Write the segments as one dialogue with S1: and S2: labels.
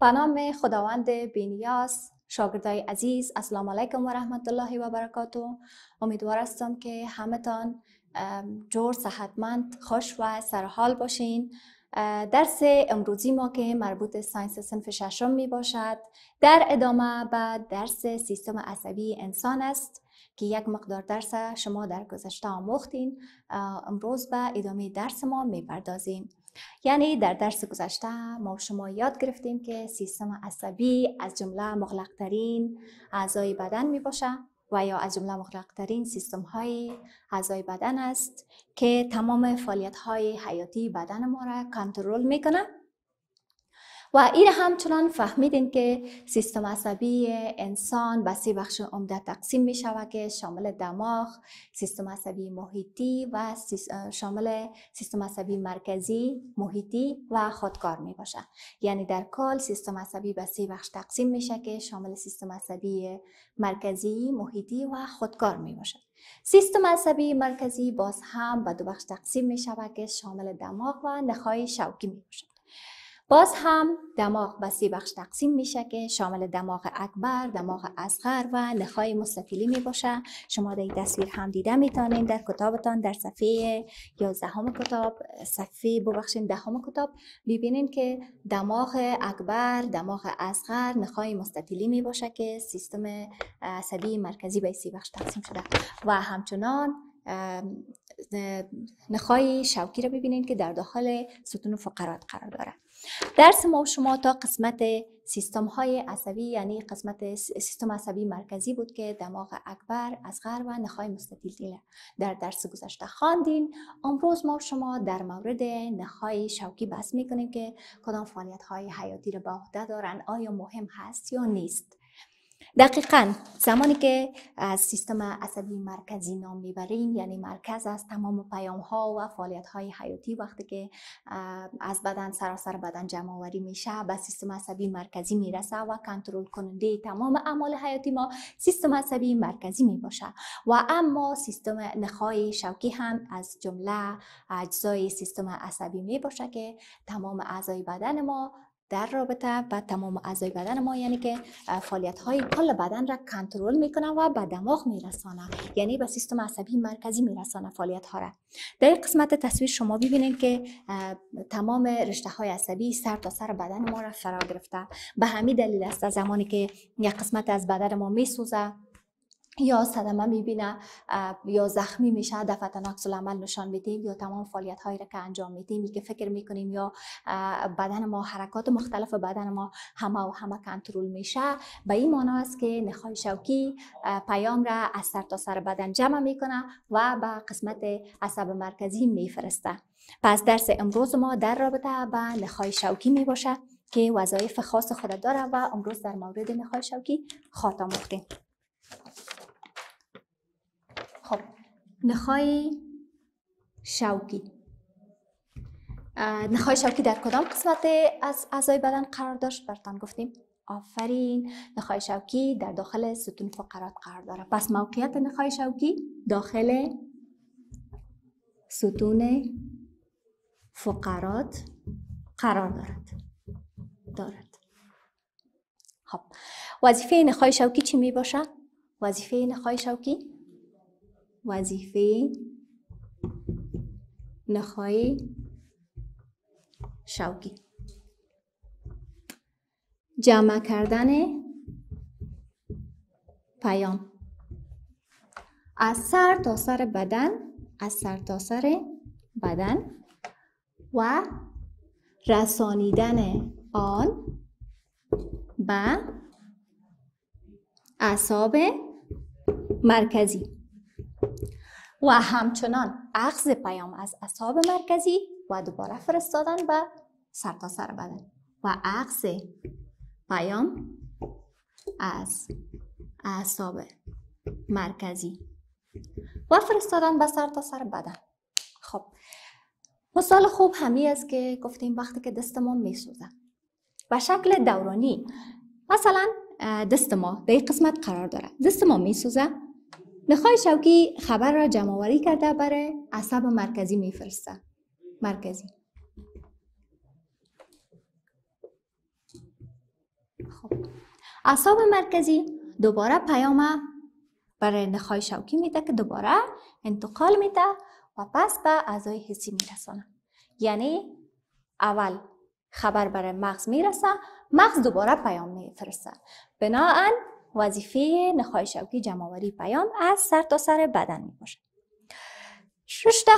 S1: به نام خداوند بینیاز شاگردای عزیز اسلام علیکم و رحمت الله و برکاته امیدوار هستم که همتان جور صحتمند خوش و سرحال باشین درس امروزی ما که مربوط ساینس سنف ششم می باشد در ادامه به درس سیستم عصبی انسان است که یک مقدار درس شما در گذشته آموختین امروز به ادامه درس ما پردازیم. یعنی در درس گذشته ما شما یاد گرفتیم که سیستم عصبی از جمله مغلقترین اعضای بدن می باشه و یا از جمله مغلقترین سیستم های اعضای بدن است که تمام فعالیت های حیاتی بدن ما را کنترل کنه و این همچنان فهمیدیم که سیستم عصبی انسان به سه بخش عمده تقسیم می شود که شامل دماغ، سیستم عصبی محیطی و شامل سیستم عصبی مرکزی، محیطی و خودکار می باشد. یعنی در کل سیستم عصبی به سه بخش تقسیم میشه که شامل سیستم عصبی مرکزی، محیطی و خودکار می باشد. سیستم عصبی مرکزی باز هم به دو بخش تقسیم می شود که شامل دماغ و نخای شوکی می باز هم دماغ به سی بخش تقسیم میشه که شامل دماغ اکبر، دماغ اصغر و نخای مستطیلی میباشه. شما در تصویر هم دیده میتونید در کتابتان در صفحه 11 کتاب صفحه ببخشین دهم کتاب ببینین که دماغ اکبر، دماغ اصغر، نخای مستطیلی میباشه که سیستم عصبی مرکزی به سی بخش تقسیم شده و همچنان نخای شوکی را ببینید که در داخل ستون فقرات قرار دارد درس ما شما تا قسمت سیستم های عصبی یعنی قسمت سیستم عصبی مرکزی بود که دماغ اکبر از غر و نخای مستطیل در درس گذشته خواندین امروز ما شما در مورد نخای شوکی بحث میکنیم که کدام فعالیت های حیاتی را به عهده دارن آیا مهم هست یا نیست دقیقا زمانی که از سیستم عصبی مرکزی نام میبریم یعنی مرکز از تمام پیام ها و فعالیت های حیاتی وقتی که از بدن سراسر بدن جمع آوری میشه به سیستم عصبی مرکزی میرسه و کنترل کننده تمام اعمال حیاتی ما سیستم عصبی مرکزی میباشه و اما سیستم نخای شوکی هم از جمله اجزای سیستم عصبی میباشه که تمام اعضای بدن ما در رابطه به تمام اعضای بدن ما یعنی که فعالیت های کل بدن را کنترل میکنه و به دماغ میرسانه یعنی به سیستم عصبی مرکزی میرسانه فعالیت ها را در قسمت تصویر شما ببینید که تمام رشته های عصبی سر تا سر بدن ما را فرا گرفته به همین دلیل است زمانی که یک قسمت از بدن ما میسوزه یا صدمه میبینه یا زخمی میشه دفعتا عکس العمل نشان میدیم یا تمام فعالیت هایی را که انجام میدیم که فکر میکنیم یا بدن ما حرکات مختلف بدن ما همه و همه کنترل میشه به این معنا است که نخای شوکی پیام را از سر تا سر بدن جمع میکنه و به قسمت عصب مرکزی میفرسته پس درس امروز ما در رابطه با نخای شوکی میباشه که وظایف خاص خود داره و امروز در مورد نخای شوکی خاتم خب نخای شوکی نخای شوکی در کدام قسمت از اعضای بدن قرار داشت برتان گفتیم آفرین نخای شوکی در داخل ستون فقرات قرار داره پس موقعیت نخای شوکی داخل ستون فقرات قرار دارد دارد خب وظیفه نخای شوکی چی می باشد؟ وظیفه نخای شوکی وظیفه نخای شوقی جمع کردن پیام از سر تا سر بدن از سر تا سر بدن و رسانیدن آن به اعصاب مرکزی و همچنان اخذ پیام از اصحاب مرکزی و دوباره فرستادن به سرتاسر سر بدن و اخذ پیام از اعصاب مرکزی و فرستادن به تا سر بدن خب مثال خوب همی است که گفتیم وقتی که دست ما می به شکل دورانی مثلا دست ما به قسمت قرار داره دست ما نخای شوکی خبر را آوری کرده برای عصب مرکزی میفرسته مرکزی خب عصب مرکزی دوباره پیام برای نخای شوکی میده که دوباره انتقال میده و پس به اعضای حسی میرسانه یعنی اول خبر برای مغز میرسه مغز دوباره پیام میفرسته بناهن وظیفه نخای شوکی جمعآوری پیام از سر تا سر بدن می باشد. ششته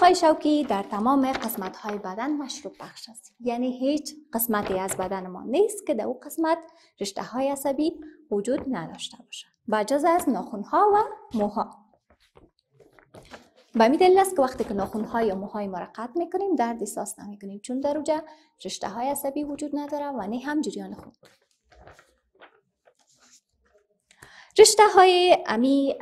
S1: های شوکی در تمام قسمت های بدن مشروب بخش است یعنی هیچ قسمتی از بدن ما نیست که در او قسمت رشته های عصبی وجود نداشته باشد بجز از ناخون ها و موها به می دلیل است که وقتی که ناخون های یا موهای ما را قطع می کنیم درد احساس نمی چون در اوجه رشته های عصبی وجود نداره و نه هم جریان خون رشته های امی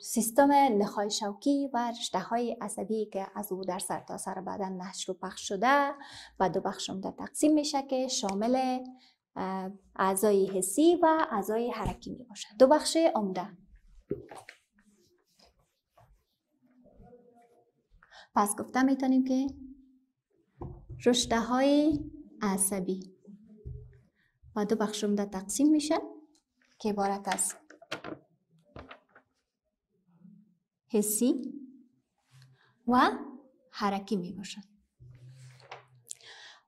S1: سیستم نخای شوکی و رشته های عصبی که از او در تا سر بدن نشر و پخش شده و دو بخش عمده تقسیم میشه که شامل اعضای حسی و اعضای حرکی می باشد دو بخش عمده پس گفته میتونیم که رشته های عصبی و دو بخش عمده تقسیم میشن که عبارت از حسی و حرکی می باشد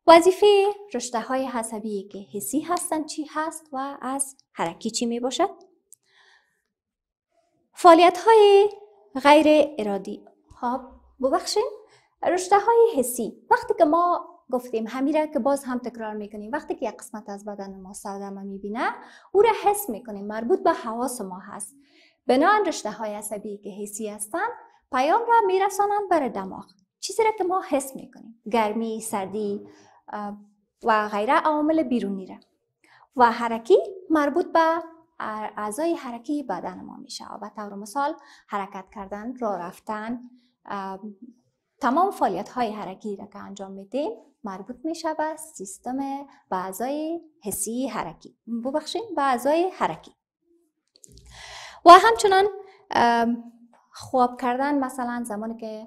S1: وظیفه رشته های عصبی که حسی هستند چی هست و از حرکی چی می باشد فعالیت های غیر ارادی ها خب، ببخشیم رشته های حسی وقتی که ما گفتیم همیره که باز هم تکرار میکنیم وقتی که یک قسمت از بدن ما می میبینه او را حس میکنیم مربوط به حواس ما هست بنا رشته های عصبی که حسی هستند پیام را رسانند بر دماغ چیزی را که ما حس کنیم، گرمی سردی و غیره عوامل بیرونی را و حرکی مربوط به اعضای حرکی بدن ما میشه و طور مثال حرکت کردن را رفتن تمام فعالیت های حرکی را که انجام میدیم مربوط میشه به سیستم به اعضای حسی حرکی ببخشین به اعضای حرکی و همچنان خواب کردن مثلا زمانی که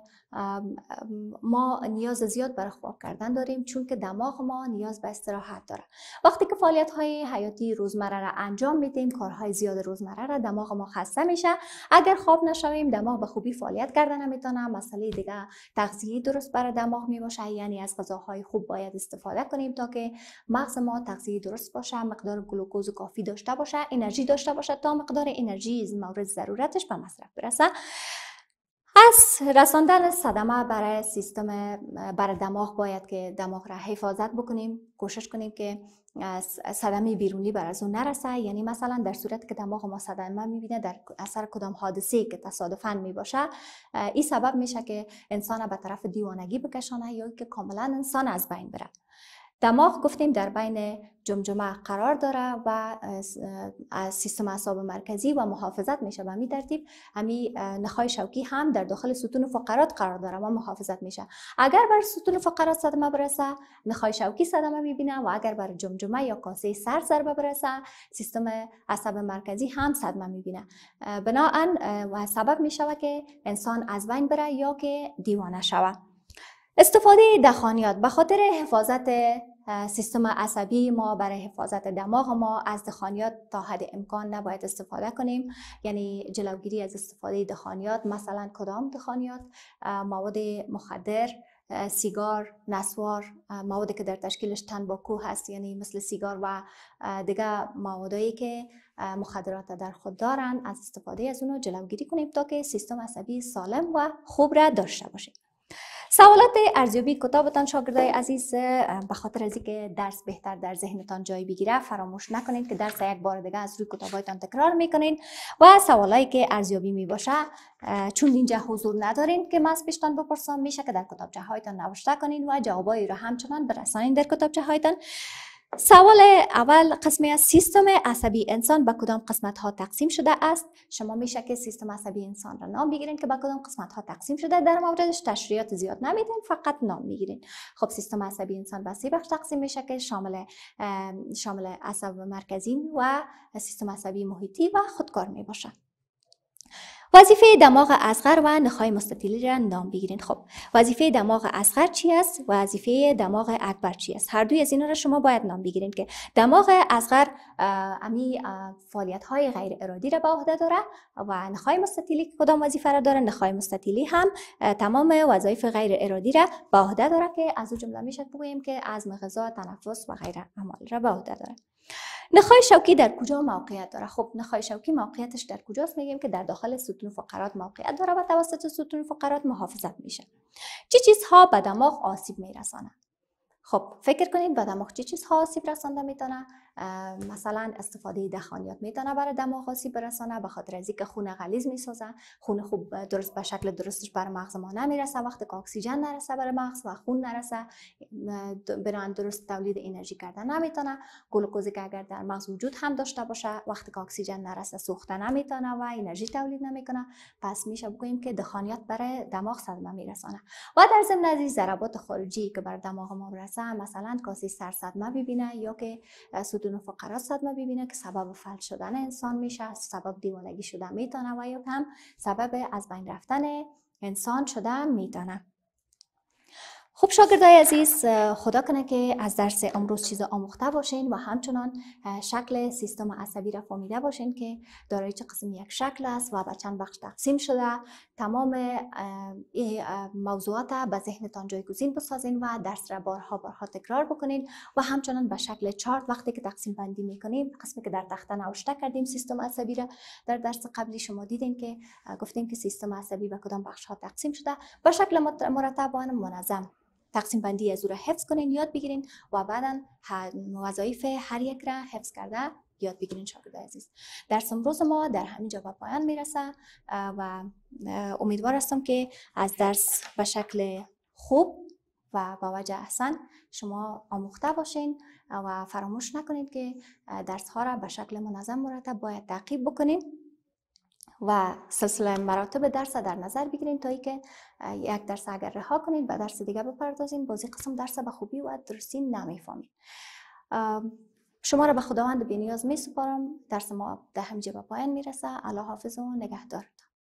S1: ما نیاز زیاد برای خواب کردن داریم چون که دماغ ما نیاز به استراحت داره وقتی که فعالیت های حیاتی روزمره را انجام میدیم کارهای زیاد روزمره را دماغ ما خسته میشه اگر خواب نشویم دماغ به خوبی فعالیت کردن نمیتونه مسئله دیگه تغذیه درست برای دماغ میباشه یعنی از غذاهای خوب باید استفاده کنیم تا که مغز ما تغذیه درست باشه مقدار گلوکوز کافی داشته باشه انرژی داشته باشه تا مقدار انرژی مورد ضرورتش به مصرف برسه پس رساندن صدمه برای سیستم برای دماغ باید که دماغ را حفاظت بکنیم کوشش کنیم که صدمه بیرونی بر از اون نرسه یعنی مثلا در صورت که دماغ ما صدمه میبینه در اثر کدام حادثه که تصادفا میباشه این سبب میشه که انسان به طرف دیوانگی بکشانه یا که کاملا انسان از بین بره دماغ گفتیم در بین جمجمه قرار داره و از سیستم اعصاب مرکزی و محافظت میشه و می ترتیب نخای شوکی هم در داخل ستون فقرات قرار داره و محافظت میشه اگر بر ستون فقرات صدمه برسه نخای شوکی صدمه میبینه و اگر بر جمجمه یا کاسه سر ضربه برسه سیستم عصب مرکزی هم صدمه میبینه بنابراین و سبب میشه که انسان از بین بره یا که دیوانه شود. استفاده دخانیات به خاطر حفاظت سیستم عصبی ما برای حفاظت دماغ ما از دخانیات تا حد امکان نباید استفاده کنیم یعنی جلوگیری از استفاده دخانیات مثلا کدام دخانیات مواد مخدر سیگار، نسوار، موادی که در تشکیلش تنباکو هست یعنی مثل سیگار و دیگه موادایی که مخدرات در خود دارن از استفاده از اونو جلوگیری کنیم تا که سیستم عصبی سالم و خوب را داشته باشیم سوالات ارزیابی کتابتان شاگردای عزیز به خاطر از اینکه درس بهتر در ذهنتان جای بگیره فراموش نکنید که درس یک بار دیگه از روی کتابایتان تکرار میکنین و سوالایی که ارزیابی میباشه چون اینجا حضور ندارین که من از پیشتان بپرسم میشه که در کتابچه هایتان نوشته کنین و جوابایی را همچنان برسانین در کتابچه هایتان سوال اول قسمی از سیستم عصبی انسان به کدام قسمت ها تقسیم شده است شما میشه که سیستم عصبی انسان را نام بگیرین که به کدام قسمت ها تقسیم شده در موردش تشریحات زیاد نمیدین فقط نام میگیرین خب سیستم عصبی انسان به سه بخش تقسیم میشه که شامل شامل عصب مرکزی و سیستم عصبی محیطی و خودکار میباشه وظیفه دماغ اصغر و نخای مستطیلی را نام بگیرین خب وظیفه دماغ اصغر چی است وظیفه دماغ اکبر چی است هر دوی از اینا را شما باید نام بگیرین که دماغ اصغر امی فعالیت های غیر ارادی را به عهده داره و نخای مستطیلی کدام وظیفه را داره نخای مستطیلی هم تمام وظایف غیر ارادی را به عهده داره که از جمله میشه بگوییم که از مغزا تنفس و غیره اعمال را به عهده داره نخای شوکی در کجا موقعیت داره خب نخای شوکی موقعیتش در کجاست میگیم که در داخل ستون فقرات موقعیت داره و توسط ستون فقرات محافظت میشه چه چی چیزها به دماغ آسیب میرسانند خب فکر کنید به دماغ چه چی چیزها آسیب رسانده میتونه مثلا استفاده دخانیات میتونه برای دماغ آسیب برسانه به خاطر از اینکه خون غلیظ میسازه خون خوب درست به شکل درستش بر مغز ما نمیرسه وقتی که اکسیژن نرسه بر مغز و خون نرسه بران درست تولید انرژی کردن نمیتونه گلوکوز که اگر در مغز وجود هم داشته باشه وقتی که اکسیژن نرسه سوخته نمیتونه و انرژی تولید نمیکنه پس میشه بگوییم که دخانیات برای دماغ صدمه میرسانه و در ضمن از ضربات خارجی که بر دماغ ما برسه مثلا کاسی سر صدمه ببینه یا که ستون فقرات صدمه ببینه که سبب فلج شدن انسان میشه سبب دیوانگی شدن میتونه و یا هم سبب از بین رفتن انسان شدن میتونه خب شاگردای عزیز خدا کنه که از درس امروز چیز آموخته باشین و همچنان شکل سیستم عصبی را فهمیده باشین که دارای چه قسم یک شکل است و به چند بخش تقسیم شده تمام موضوعات به ذهنتان جایگزین بسازین و درس را بارها بارها تکرار بکنین و همچنان به شکل چارت وقتی که تقسیم بندی میکنیم قسمی که در تخته نوشته کردیم سیستم عصبی را در درس قبلی شما دیدین که گفتیم که سیستم عصبی به کدام بخش ها تقسیم شده به شکل مرتب و منظم تقسیم بندی از او را حفظ کنین یاد بگیرین و بعدا وظایف هر یک را حفظ کرده یاد بگیرین شاگرد عزیز درس امروز ما در همین جا به پایان میرسه و امیدوار هستم که از درس به شکل خوب و با وجه احسن شما آموخته باشین و فراموش نکنید که درس ها را به شکل منظم مرتب باید تعقیب بکنین و سلسله مراتب درس در نظر بگیرین تا که یک درس اگر رها کنید به درس دیگه بپردازین بازی قسم درس به خوبی و درستی نمیفهمین شما را به خداوند بینیاز می سپارم درس ما در همجه به پایان میرسه الله حافظ و نگهدارتان